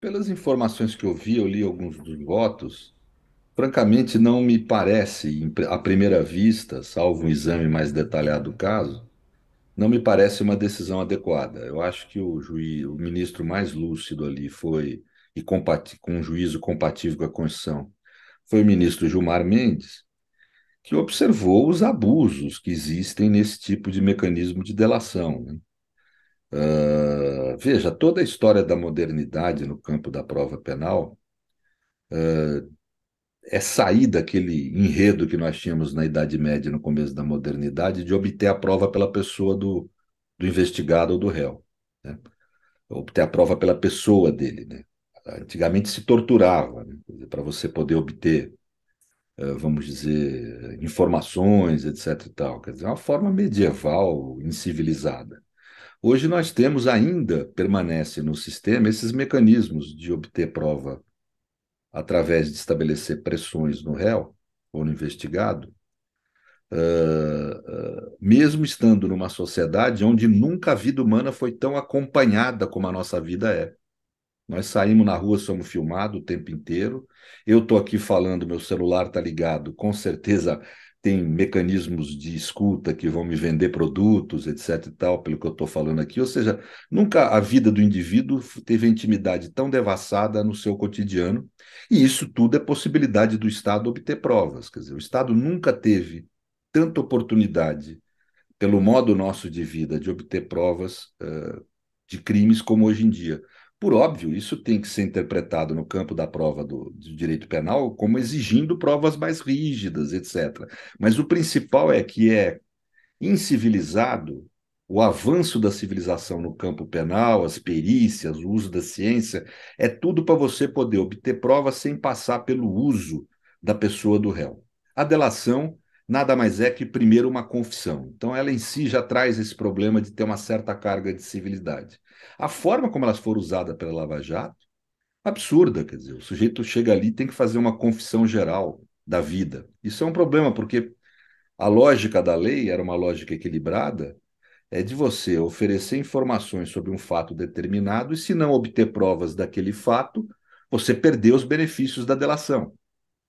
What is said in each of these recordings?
Pelas informações que eu vi, eu li alguns dos votos, francamente não me parece, à primeira vista, salvo um exame mais detalhado do caso, não me parece uma decisão adequada. Eu acho que o juiz, o ministro mais lúcido ali foi, e compati- com um juízo compatível com a Constituição, foi o ministro Gilmar Mendes, que observou os abusos que existem nesse tipo de mecanismo de delação. Né? Uh, veja, toda a história da modernidade no campo da prova penal uh, é sair daquele enredo que nós tínhamos na Idade Média, no começo da modernidade, de obter a prova pela pessoa do, do investigado ou do réu. Né? Obter a prova pela pessoa dele. Né? Antigamente se torturava né? para você poder obter, uh, vamos dizer, informações, etc. E tal. Quer dizer, é uma forma medieval, incivilizada. Hoje nós temos ainda, permanece no sistema, esses mecanismos de obter prova através de estabelecer pressões no réu ou no investigado, uh, uh, mesmo estando numa sociedade onde nunca a vida humana foi tão acompanhada como a nossa vida é. Nós saímos na rua, somos filmados o tempo inteiro. Eu estou aqui falando, meu celular está ligado, com certeza tem mecanismos de escuta que vão me vender produtos, etc. e tal, pelo que eu estou falando aqui. Ou seja, nunca a vida do indivíduo teve a intimidade tão devassada no seu cotidiano, e isso tudo é possibilidade do Estado obter provas. Quer dizer, o Estado nunca teve tanta oportunidade, pelo modo nosso de vida, de obter provas uh, de crimes como hoje em dia. Por óbvio, isso tem que ser interpretado no campo da prova do, do direito penal como exigindo provas mais rígidas, etc. Mas o principal é que é incivilizado o avanço da civilização no campo penal, as perícias, o uso da ciência, é tudo para você poder obter provas sem passar pelo uso da pessoa do réu. A delação nada mais é que, primeiro, uma confissão. Então, ela em si já traz esse problema de ter uma certa carga de civilidade. A forma como elas foram usadas pela Lava Jato, absurda, quer dizer, o sujeito chega ali e tem que fazer uma confissão geral da vida. Isso é um problema, porque a lógica da lei era uma lógica equilibrada, é de você oferecer informações sobre um fato determinado e, se não obter provas daquele fato, você perder os benefícios da delação.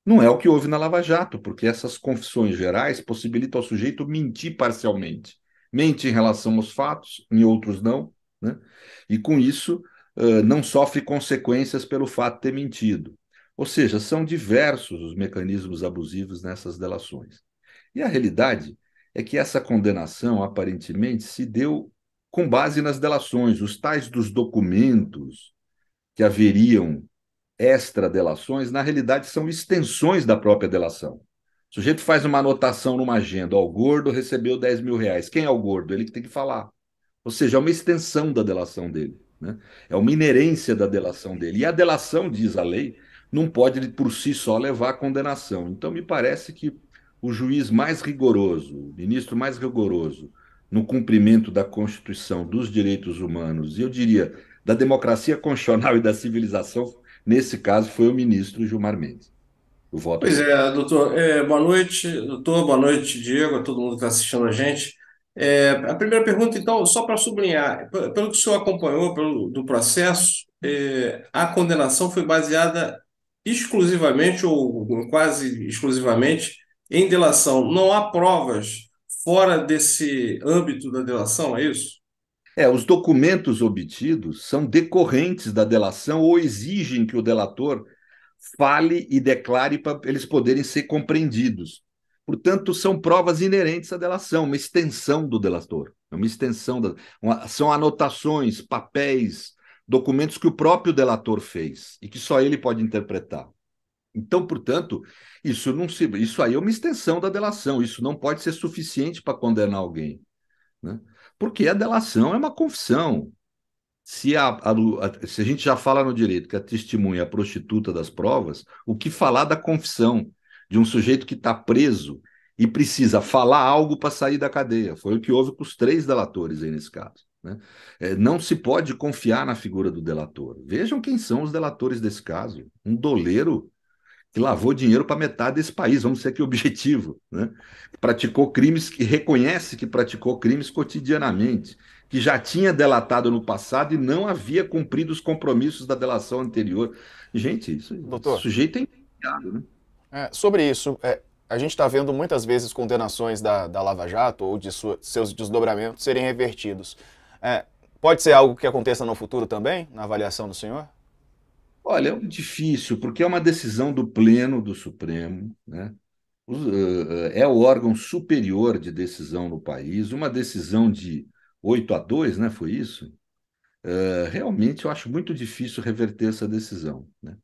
Não é o que houve na Lava Jato, porque essas confissões gerais possibilitam ao sujeito mentir parcialmente. Mente em relação aos fatos, em outros não, né? e com isso uh, não sofre consequências pelo fato de ter mentido. Ou seja, são diversos os mecanismos abusivos nessas delações. E a realidade é que essa condenação, aparentemente, se deu com base nas delações, os tais dos documentos que haveriam extra-delações, na realidade, são extensões da própria delação. O sujeito faz uma anotação numa agenda, ó, o gordo recebeu 10 mil reais. Quem é o gordo? Ele que tem que falar. Ou seja, é uma extensão da delação dele. Né? É uma inerência da delação dele. E a delação, diz a lei, não pode por si só levar à condenação. Então, me parece que o juiz mais rigoroso, o ministro mais rigoroso no cumprimento da Constituição, dos direitos humanos, e eu diria da democracia constitucional e da civilização Nesse caso, foi o ministro Gilmar Mendes. O voto pois é, doutor. É, boa noite, doutor. Boa noite, Diego, a todo mundo que está assistindo a gente. É, a primeira pergunta, então, só para sublinhar, pelo que o senhor acompanhou pelo, do processo, é, a condenação foi baseada exclusivamente ou quase exclusivamente em delação. Não há provas fora desse âmbito da delação, é isso? É, os documentos obtidos são decorrentes da delação ou exigem que o delator fale e declare para eles poderem ser compreendidos. Portanto, são provas inerentes à delação, uma extensão do delator, uma extensão da, uma, são anotações, papéis, documentos que o próprio delator fez e que só ele pode interpretar. Então, portanto, isso não se, isso aí é uma extensão da delação, isso não pode ser suficiente para condenar alguém. Né? Porque a delação é uma confissão. Se a, a, a, se a gente já fala no direito que a testemunha é a prostituta das provas, o que falar da confissão de um sujeito que está preso e precisa falar algo para sair da cadeia? Foi o que houve com os três delatores aí nesse caso. Né? É, não se pode confiar na figura do delator. Vejam quem são os delatores desse caso: um doleiro que lavou dinheiro para metade desse país, vamos ser aqui objetivo, né? praticou crimes, que reconhece que praticou crimes cotidianamente, que já tinha delatado no passado e não havia cumprido os compromissos da delação anterior. Gente, isso, Doutor, sujeito é né? É, sobre isso, é, a gente está vendo muitas vezes condenações da, da Lava Jato ou de sua, seus desdobramentos serem revertidos. É, pode ser algo que aconteça no futuro também, na avaliação do senhor? Olha, é difícil, porque é uma decisão do Pleno do Supremo, né? Eh, eh, é o órgão superior de decisão no país, uma decisão de 8 a 2, né? Foi isso? Eh, realmente eu acho muito difícil reverter essa decisão. Né?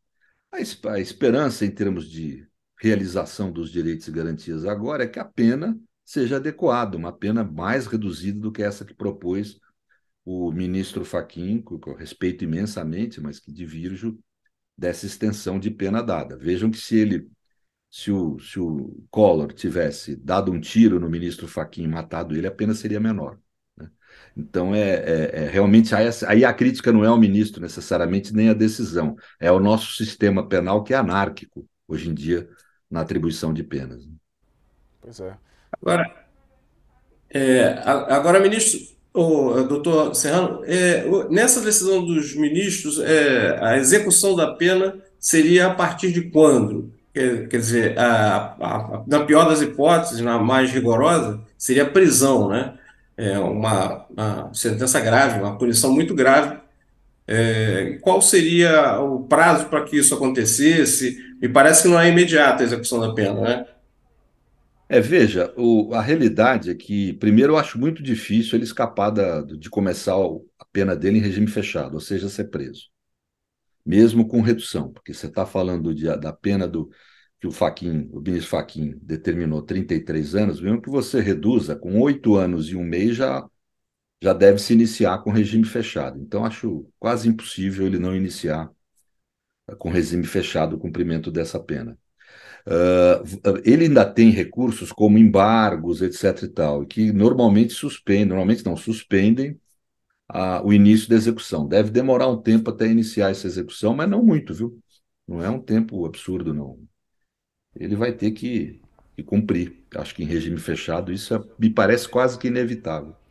A, a, esperança em termos de realização dos direitos e garantias agora é que a pena seja adequada, uma pena mais reduzida do que essa que propôs o ministro Faquinco, que eu respeito imensamente, mas que divirjo dessa extensão de pena dada. Vejam que se ele se o, se o Collor tivesse dado um tiro no ministro Faquinha e matado ele, a pena seria menor. Né? Então, é, é, é realmente aí, aí a crítica não é ao ministro necessariamente, nem a decisão. É o nosso sistema penal que é anárquico, hoje em dia, na atribuição de penas. Né? Pois é. Agora, é, agora ministro, Ô, doutor Serrano, é, nessa decisão dos ministros, é, a execução da pena seria a partir de quando? Quer, quer dizer, a, a, na pior das hipóteses, na mais rigorosa, seria prisão, né? É uma, uma sentença grave, uma punição muito grave. É, qual seria o prazo para que isso acontecesse? Me parece que não é imediata a execução da pena, né? É, veja, o, a realidade é que, primeiro, eu acho muito difícil ele escapar da, de começar a pena dele em regime fechado, ou seja, ser preso. Mesmo com redução, porque você está falando de, da pena do, que o Faquin, o ministro Faquin determinou 33 anos, mesmo que você reduza com oito anos e um mês, já, já deve se iniciar com regime fechado. Então, acho quase impossível ele não iniciar eh, com regime fechado o cumprimento dessa pena. Uh, ele ainda tem recursos como embargos, etc. e tal, que normalmente suspendem, normalmente não, suspendem a, ah, o início da execução. Deve demorar um tempo até iniciar essa execução, mas não muito, viu? Não é um tempo absurdo, não. Ele vai ter que, que cumprir. Acho que em regime fechado isso é, me parece quase que inevitável.